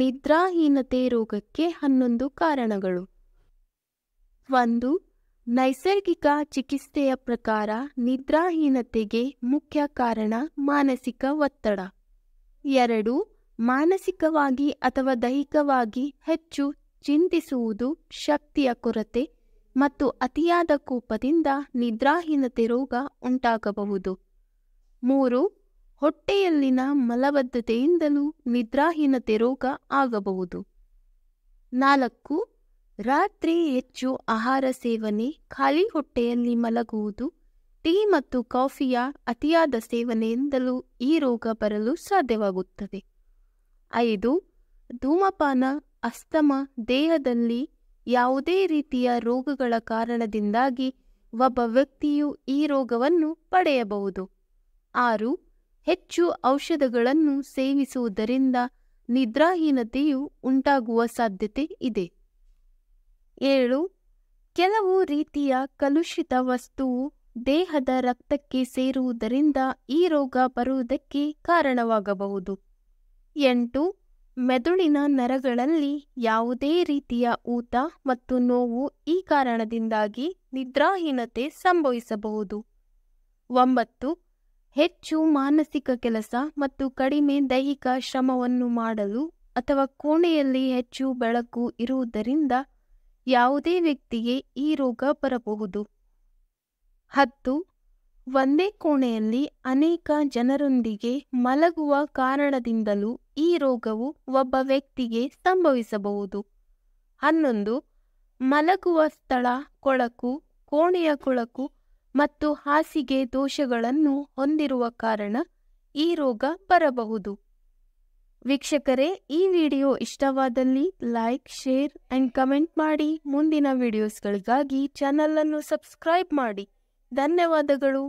ನಿದ್ರಾಹೀನತೆ ರೋಗಕ್ಕೆ ಹನ್ನೊಂದು ಕಾರಣಗಳು ಒಂದು ನೈಸರ್ಗಿಕ ಚಿಕಿತ್ಸೆಯ ಪ್ರಕಾರ ನಿದ್ರಾಹೀನತೆಗೆ ಮುಖ್ಯ ಕಾರಣ ಮಾನಸಿಕ ಒತ್ತಡ ಎರಡು ಮಾನಸಿಕವಾಗಿ ಅಥವಾ ದೈಹಿಕವಾಗಿ ಹೆಚ್ಚು ಚಿಂತಿಸುವುದು ಶಕ್ತಿಯ ಕೊರತೆ ಮತ್ತು ಅತಿಯಾದ ಕೋಪದಿಂದ ನಿದ್ರಾಹೀನತೆ ರೋಗ ಉಂಟಾಗಬಹುದು ಮೂರು ಹೊಟ್ಟೆಯಲ್ಲಿನ ಮಲಬದ್ಧತೆಯಿಂದಲೂ ನಿದ್ರಾಹೀನತೆ ರೋಗ ಆಗಬಹುದು ನಾಲ್ಕು ರಾತ್ರಿ ಹೆಚ್ಚು ಆಹಾರ ಸೇವನೆ ಖಾಲಿ ಹೊಟ್ಟೆಯಲ್ಲಿ ಮಲಗುವುದು ಟೀ ಮತ್ತು ಕಾಫಿಯ ಅತಿಯಾದ ಸೇವನೆಯಿಂದಲೂ ಈ ರೋಗ ಬರಲು ಸಾಧ್ಯವಾಗುತ್ತದೆ ಐದು ಧೂಮಪಾನ ಅಸ್ತಮ ದೇಹದಲ್ಲಿ ಯಾವುದೇ ರೀತಿಯ ರೋಗಗಳ ಕಾರಣದಿಂದಾಗಿ ಒಬ್ಬ ವ್ಯಕ್ತಿಯು ಈ ರೋಗವನ್ನು ಪಡೆಯಬಹುದು ಆರು ಹೆಚ್ಚು ಔಷಧಗಳನ್ನು ಸೇವಿಸುವುದರಿಂದ ನಿದ್ರಾಹೀನತೆಯು ಉಂಟಾಗುವ ಸಾಧ್ಯತೆ ಇದೆ ಏಳು ಕೆಲವು ರೀತಿಯ ಕಲುಷಿತ ವಸ್ತುವು ದೇಹದ ರಕ್ತಕ್ಕೆ ಸೇರುವುದರಿಂದ ಈ ರೋಗ ಬರುವುದಕ್ಕೆ ಕಾರಣವಾಗಬಹುದು ಎಂಟು ಮೆದುಳಿನ ನರಗಳಲ್ಲಿ ಯಾವುದೇ ರೀತಿಯ ಊತ ಮತ್ತು ನೋವು ಈ ಕಾರಣದಿಂದಾಗಿ ನಿದ್ರಾಹೀನತೆ ಸಂಭವಿಸಬಹುದು ಒಂಬತ್ತು ಹೆಚ್ಚು ಮಾನಸಿಕ ಕೆಲಸ ಮತ್ತು ಕಡಿಮೆ ದೈಹಿಕ ಶ್ರಮವನ್ನು ಮಾಡಲು ಅಥವಾ ಕೋಣೆಯಲ್ಲಿ ಹೆಚ್ಚು ಬೆಳಕು ಇರುವುದರಿಂದ ಯಾವುದೇ ವ್ಯಕ್ತಿಗೆ ಈ ರೋಗ ಬರಬಹುದು ಹತ್ತು ಒಂದೇ ಕೋಣೆಯಲ್ಲಿ ಅನೇಕ ಜನರೊಂದಿಗೆ ಮಲಗುವ ಕಾರಣದಿಂದಲೂ ಈ ರೋಗವು ಒಬ್ಬ ವ್ಯಕ್ತಿಗೆ ಸಂಭವಿಸಬಹುದು ಹನ್ನೊಂದು ಮಲಗುವ ಸ್ಥಳ ಕೊಳಕು ಕೋಣೆಯ ಕೊಳಕು ಮತ್ತು ಹಾಸಿಗೆ ದೋಷಗಳನ್ನು ಹೊಂದಿರುವ ಕಾರಣ ಈ ರೋಗ ಬರಬಹುದು ವೀಕ್ಷಕರೇ ಈ ವಿಡಿಯೋ ಇಷ್ಟವಾದಲ್ಲಿ ಲೈಕ್ ಶೇರ್ ಆ್ಯಂಡ್ ಕಮೆಂಟ್ ಮಾಡಿ ಮುಂದಿನ ವಿಡಿಯೋಸ್ಗಳಿಗಾಗಿ ಚಾನಲನ್ನು ಸಬ್ಸ್ಕ್ರೈಬ್ ಮಾಡಿ ಧನ್ಯವಾದಗಳು